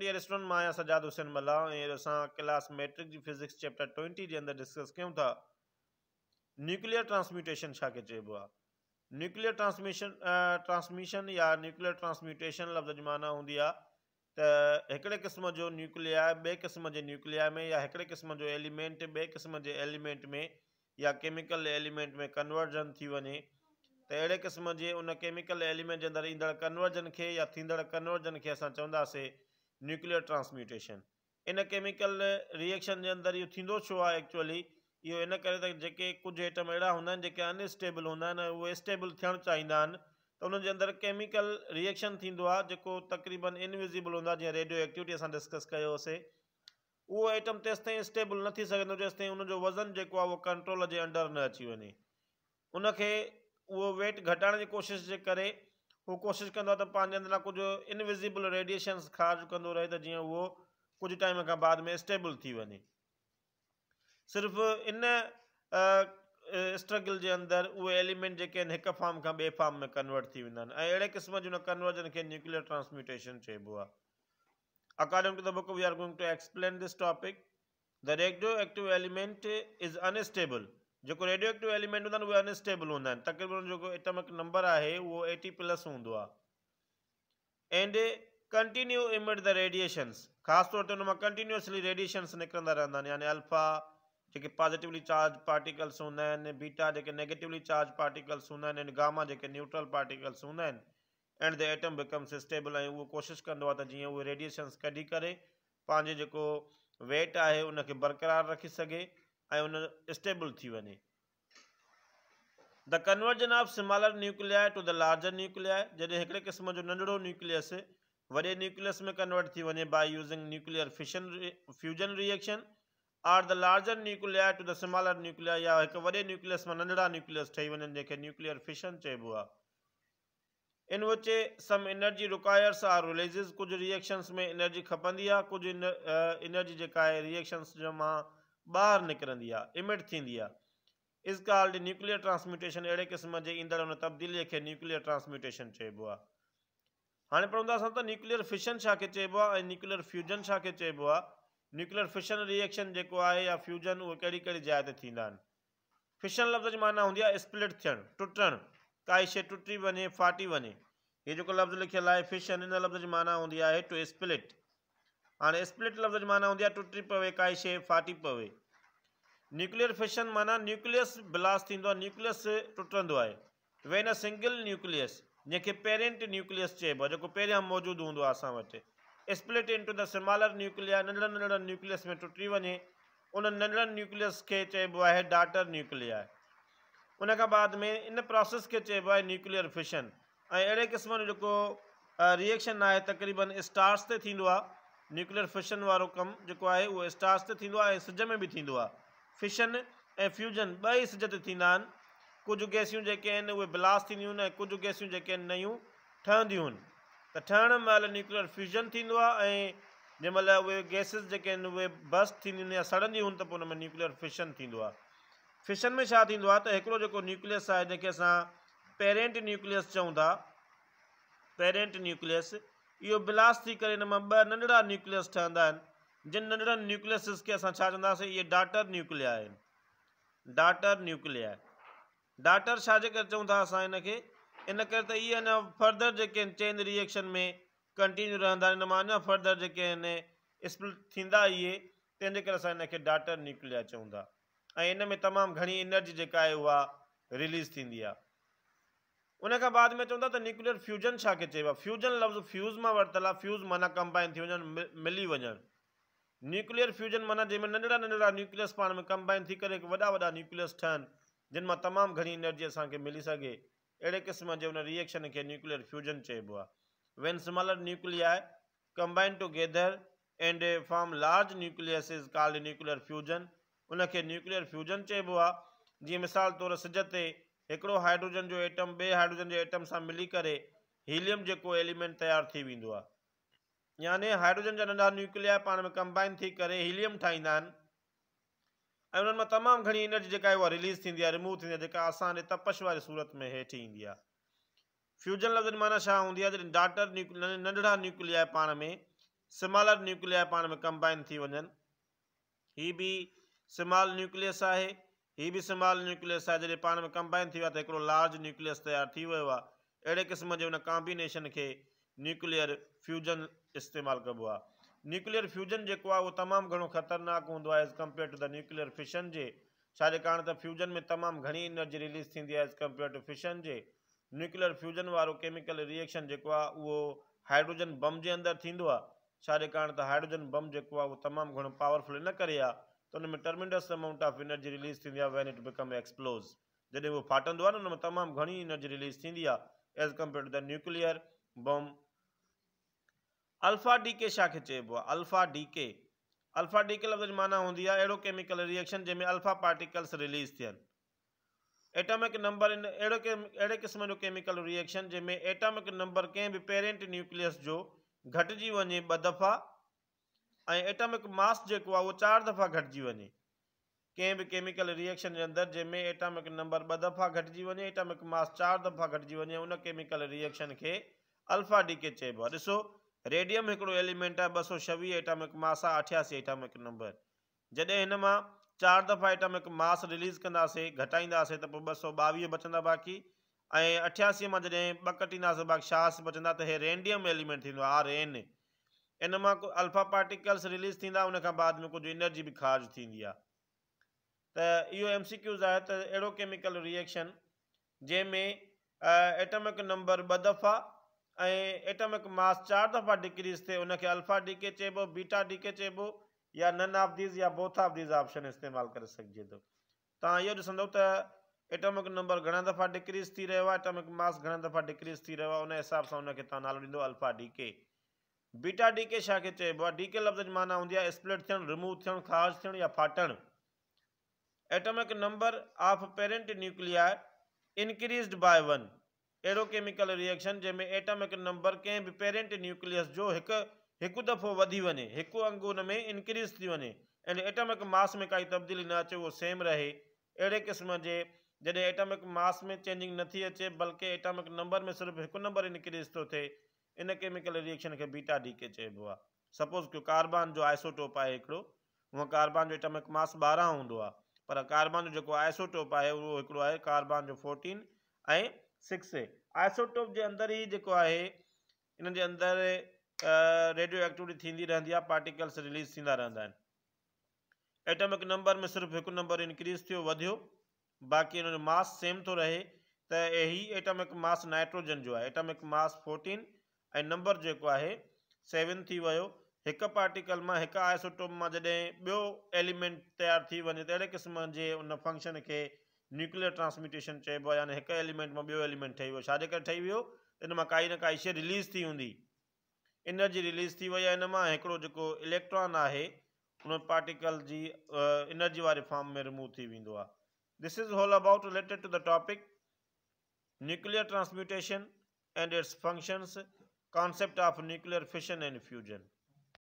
Dear student मां सजाद हुसैन मला ऐं असां क्लास मैट्रिक जी फिज़िक्स चैप्टर ट्वेंटी जे अंदरि डिस्कस कयूं था न्यूक्लियर ट्रांसम्यूटेशन छाखे चइबो आहे न्यूक्लियर ट्रांसमिशन ट्रांसमिशन या न्यूक्लियर ट्रांसम्यूटेशन लफ़्ज़ ज़माना हूंदी आहे त हिकिड़े क़िस्म जो न्यूक्लिया ॿिए क़िस्म जे न्यूक्लिया में या हिकिड़े क़िस्म जो एलिमेंट ॿिए क़िस्म जे एलिमेंट में या केमिकल एलिमेंट में कन्वर्जन थी वञे त अहिड़े क़िस्म जे उन केमिकल एलिमेंट जे अंदरि ईंदड़ कन्वर्जन खे या थींदड़ कनवर्जन खे असां चवंदासीं न्यूक्लियर ट्रांसम्यूटेशन इन केमिकल रिएक्शन जे अंदरु इहो थींदो छो आहे एक्चुअली इहो इन करे त जेके कुझु आइटम अहिड़ा हूंदा आहिनि जेके अनस्टेबल हूंदा आहिनि उहे स्टेबल थियणु चाहींदा आहिनि त उन जे अंदरु केमिकल रिएक्शन थींदो आहे जेको तकरीबनि इनविज़िबल हूंदो आहे जीअं रेडियो एक्टिविटी असां डिस्कस कयोसीं उहो आइटम तेसिताईं स्टेबल न थी सघंदो जेसिताईं उनजो वज़न जेको आहे उहो कंट्रोल जे अंडर न अची वञे उनखे उहो वेट घटाइण जी कोशिशि जे करे वो कोशिश कह आहे त कुछ इनविज़िबल रेडिएशन्स ख़ारिज कह रहे जो वो कुछ टाइम का बाद में स्टेबल थी वे सिर्फ इन स्ट्रगल के अंदर उ एलिमेंट जेके एक फार्म खां फार्म में कन्वर्ट थी वेंदा अड़े क़िस्म जो कन्वर्जन के न्यूक्लियर ट्रांसम्यूटेशन चबो according to the book we are going to explain this topic the radioactive element is unstable जेको रेडियो एक्टिव एलिमेंट हूंदा आहिनि उहे अनस्टेबल हूंदा आहिनि तक़रीबन जेको एटमिक नंबर आहे उहो एटी प्लस हूंदो आहे and continue emit the radiations ख़ासि तौर ते हुन मां कंटिन्यूअसली रेडिएशन्स निकिरंदा रहंदा आहिनि यानी अल्फा जेके पॉज़िटिवली चार्ज पार्टिकल्स हूंदा आहिनि बीटा जेके नेगेटिवली चार्ज पार्टिकल्स हूंदा आहिनि ऐंड गामा जेके न्यूट्रल पार्टिकल्स हूंदा आहिनि and the atom becomes stable ऐं उहो कोशिशि कंदो आहे त जीअं उहे रेडिएशन्स कढी करे पंहिंजे जेको वेट आहे उनखे बरक़रारु रखी सघे ऐं स्टेबल थी वञे the conversion of smaller nuclei to the larger nuclei जॾहिं हिकिड़े क़िस्म जो नंढिड़ो न्यूक्लियस वॾे न्यूक्लियस में कन्वर्ट थी वञे by using nuclear fission fusion reaction or the larger nuclei to the smaller nuclei या हिकु वॾे न्यूक्लियस मां नंढिड़ा न्यूक्लियस ठही वञनि जंहिंखे न्यूक्लियर फिशन चइबो आहे in which some energy requires or releases कुझु रिएक्शन्स में एनर्जी खपंदी आहे कुझु एनर्जी जेका आहे रिएक्शन्स मां ॿाहिरि निकिरंदी आहे इमिट थींदी आहे इज़ ॻाल्हि न्यूक्लियर ट्रांसम्यूटेशन अहिड़े क़िस्म जे ईंदड़ हुन तब्दीलीअ खे न्यूक्लियर ट्रांसम्यूटेशन चइबो आहे हाणे पढ़ंदासीं त न्यूक्लियर फिशन छा खे चइबो आहे ऐं न्यूक्लियर फ्यूजन छा खे चइबो आहे न्यूक्लियर फिशन रिएक्शन जेको आहे या फ्यूजन उहे कहिड़ी कहिड़ी जाइ ते थींदा आहिनि फिशन लफ़्ज़ जी माना हूंदी आहे स्प्लिट थियणु टुटणु काई शइ टुटी वञे फाटी वञे हीअ जेको लफ़्ज़ लिखियलु आहे फिशन हिन लफ़्ज़ जी माना हूंदी आहे टू स्प्लिट हाणे स्प्लिट लफ़्ज़ माना हूंदी आहे टुटी पवे काई शइ फाटी पवे न्यूक्लियर फिशन माना न्यूक्लियस ब्लास्ट थींदो आहे न्यूक्लियस टुटंदो आहे वेन अ सिंगल न्यूक्लियस जंहिंखे पेरेंट न्यूक्लियस चइबो आहे जेको पहिरियां मौजूदु हूंदो आहे असां वटि split into the smaller nuclei नंढड़नि नंढड़नि न्यूक्लियस में टुटी वञे उन नंढड़नि न्यूक्लियस खे चइबो आहे डाटर न्यूक्लिया उन खां बाद में इन प्रोसेस खे चइबो आहे न्यूक्लियर फिशन ऐं अहिड़े क़िस्म जो जेको रिएक्शन आहे तक़रीबन स्टार्स ते थींदो आहे न्यूक्लियर फिशन वारो कमु जेको आहे उहो स्टार्स ते थींदो आहे ऐं सिज में बि थींदो आहे फिशन ऐं फ्यूजन ॿई सिज ते थींदा आहिनि कुझु गैसियूं जेके आहिनि उहे ब्लास्ट थींदियूं आहिनि ऐं कुझु गैसियूं जेके आहिनि नयूं ठहंदियूं आहिनि त ठहण महिल न्यूक्लियर फ्यूजन थींदो आहे ऐं जंहिं महिल उहे गैसिस जेके आहिनि उहे बस थींदियूं आहिनि या सड़ंदियूं आहिनि त पोइ हुन में न्यूक्लियर फिशन थींदो आहे फिशन में छा थींदो आहे त हिकिड़ो जेको न्यूक्लियस आहे जंहिंखे असां पेरेंट न्यूक्लियस चऊं था पेरेंट न्यूक्लियस इहो ब्लास्ट थी करे हिन मां ॿ नंढड़ा न्यूक्लियस ठहंदा आहिनि जिन नंढड़नि न्यूक्लियसिस खे असां छा चवंदासीं इहे डाटर न्यूक्लिया आहिनि डाटर न्यूक्लिया डाटर छाजे करे चऊं था असां हिनखे इन करे त इहे अञा फर्दर जेके आहिनि चैन रिएक्शन में कंटिन्यू रहंदा आहिनि इन मां अञा फर्दर जेके आहिनि स्प्लिट थींदा इहे तंहिंजे करे असां हिनखे डाटर न्यूक्लिया चऊं था ऐं इन में तमामु घणी एनर्जी जेका आहे उहा रिलीज़ थींदी आहे उन खां बाद में चवंदा त न्यूक्लियर फ्यूजन छा खे चइबो आहे फ्यूजन लफ़्ज़ फ्यूज़ मां वरितल आहे फ्यूज़ माना कंबाइन थी वञनि मिली वञनि न्यूक्लियर फ्यूजन माना जंहिंमें नंढड़ा नंढड़ा न्यूक्लियस पाण में कंबाइन थी करे वॾा वॾा न्यूक्लियस ठहनि जिन मां तमामु घणी एनर्जी असांखे मिली सघे अहिड़े क़िस्म जे हुन रिएक्शन खे न्यूक्लियर फ्यूजन चइबो आहे when smaller nuclei combine together and form large nucleus is called nuclear fusion उनखे न्यूक्लियर फ्यूजन चइबो आहे जीअं मिसाल तौरु सिज ते हिकिड़ो हाइड्रोजन जो एटम ॿिए हाइड्रोजन जे एटम सां मिली करे हीलियम जेको एलिमेंट तयारु थी वेंदो आहे याने हाइड्रोजन जा नंढा न्यूक्लिया पाण में कंबाइन थी करे हीलियम ठाहींदा आहिनि ऐं उन्हनि मां तमामु घणी एनर्जी जेका आहे उहा रिलीज़ थींदी आहे रिमूव थींदी आहे जेका असांजे तपश वारी सूरत में हेठि ईंदी आहे फ्यूजन लफ़्ज़नि माना छा हूंदी आहे डाटर न्यूक्लियन नंढिड़ा न्यूक्लिया पाण में स्मॉलर न्यूक्लिया पाण में कंबाइन थी वञनि हीअ बि स्मॉल न्यूक्लियस आहे हीअ बि स्माल न्यूक्लियस आहे जॾहिं पाण में कंबाइन थी वियो आहे त हिकिड़ो लार्ज न्यूक्लियस तयारु थी वियो आहे अहिड़े क़िस्म जे हुन कॉम्बिनेशन खे न्यूक्लियर फ्यूजन इस्तेमालु कबो आहे न्यूक्लियर फ्यूजन जेको आहे उहो तमामु घणो ख़तरनाक हूंदो आहे as compare to the nuclear fission जे कारण त फ्यूजन में तमामु घणी एनर्जी रिलीज़ थींदी आहे एस कंपेयर टू फिशन जे न्यूक्लियर फ्यूजन वारो केमिकल रिएक्शन जेको आहे उहो हाइड्रोजन बम जे अंदरि थींदो आहे कारण त हाइड्रोजन बम जेको आहे उहो तमामु घणो पावरफुल इन करे आहे त हुन में tremendous amount of energy release थींदी आहे वैन इट बिकम एक्सप्लोज जॾहिं उहो फाटंदो आहे न हुन में तमामु घणी एनर्जी रिलीज़ थींदी आहे as compare to the nuclear bomb alpha decay छा खे चइबो आहे अल्फा डी के अल्फा डी डीके लफ़ माना हूंदी आहे अहिड़ो केमिकल रिएक्शन जंहिंमें अल्फा पार्टिकल्स रिलीज़ थियनि एटॉमिक नंबर इन अहिड़ो के अहिड़े क़िस्म जो केमिकल रिएक्शन जंहिंमें एटॉमिक नंबर कंहिं बि पेरेंट न्यूक्लियस जो घटिजी वञे ॿ दफ़ा ऐं एटामिक मास जेको आहे उहो चारि दफ़ा घटिजी वञे कंहिं बि केमिकल रिएक्शन जे अंदरि जंहिंमें एटामिक नंबर ॿ दफ़ा घटिजी वञे एटॉमिक मास चारि दफ़ा घटिजी वञे उन केमिकल रिएक्शन खे अल्फा डिके चइबो आहे ॾिसो रेडियम हिकिड़ो एलिमेंट आहे ॿ सौ छवीह एटामिक मास आहे अठियासी एटामिक नंबर जॾहिं हिन मां चारि दफ़ा एटॉमिक मास रिलीज़ कंदासीं घटाईंदासीं त पोइ ॿ सौ ॿावीह बचंदा बाक़ी ऐं अठासीअ मां जॾहिं ॿ कटींदासीं बाक़ी छास बचंदा त हे रेन्डियम एलिमेंट थींदो आहे एन इन मां अल्फा पार्टिकल्स रिलीज़ थींदा उन खां बाद में कुझु एनर्जी बि खार्ज थींदी आहे त इहो एम सी क्यूज़ आहे त अहिड़ो केमिकल रिएक्शन जंहिंमें एटमिक नंबर ॿ दफ़ा ऐं एटमिक मास चारि दफ़ा डिक्रीज़ थिए उनखे अल्फा डिके चइबो बीटा डिके चइबो या नन ऑफ आबदीज़ या बोथ ऑफ बोथाफदीज़ ऑप्शन इस्तेमालु करे सघिजे थो तव्हां इहो ॾिसंदो त एटमिक नंबर घणा दफ़ा डिक्रीज़ थी रहियो आहे एटमिक मास घणा दफ़ा डिक्रीज़ थी रहियो आहे उन हिसाब सां उनखे तव्हां नालो ॾींदो alpha decay beta decay छा चइबो आहे डी के लफ़्ज़ जी माना हूंदी आहे स्प्लिट थियणु रिमूव थियणु ख़ारिज थियणु या फाटणु atomic number of parent nuclei increase by one अहिड़ो केमिकल रिएक्शन जंहिंमें एटमिक नंबर कंहिं बि पेरेंट न्यूक्लियस जो हिकु हिकु दफ़ो वधी वञे हिकु अंग हुन में इनक्रीज़ थी वञे ऐं एटमिक मास में काई तब्दीली न अचे उहो सेम रहे अहिड़े क़िस्म जे जॾहिं एटमिक मास में चेंजिंग नथी अचे बल्कि एटमिक नंबर में सिर्फ़ु हिकु नंबर इनक्रीज़ थो थिए इन केमिकल रिएक्शन खे बीटा डी के चइबो आहे सपोज़ के कार्बन जो आइसोटोप आहे हिकिड़ो हूअ कार्बान जो एटमिक मास ॿारहं हूंदो आहे पर कार्बन जो जेको आइसोटोप आहे उहो हिकिड़ो आहे कार्बान जो फोर्टीन ऐं सिक्स आइसोटोप जे अंदर ई जेको आहे इन जे अंदरि रेडियो एक्टिविटी थींदी रहंदी आहे पार्टिकल्स रिलीज़ थींदा रहंदा आहिनि एटमिक नंबर में सिर्फ़ु हिकु नंबर इनक्रीज़ थियो वधियो बाक़ी इन जो मास सेम थो रहे त इहा एटमिक मास नाइट्रोजन जो आहे एटमिक मास फोर्टीन ऐं नंबर जेको आहे सेवन थी वियो हिकु पार्टिकल मां हिकु आइसोटोम मां जॾहिं ॿियो एलिमेंट तयारु थी वञे त अहिड़े क़िस्म जे उन फंक्शन खे न्यूक्लियर ट्रांसमिटेशन चइबो आहे यानी हिकु एलिमेंट मां ॿियो एलिमेंट ठही वियो छाजे करे ठही वियो इन मां काई न काई शइ रिलीज़ थी हूंदी एनर्जी रिलीज़ थी वई आहे इन मां हिकिड़ो जेको इलेक्ट्रॉन आहे उन पार्टिकल जी एनर्जी वारे फॉर्म में रिमूव थी वेंदो आहे this is all about related to the topic nuclear transmutation and its functions concept of nuclear fission and fusion.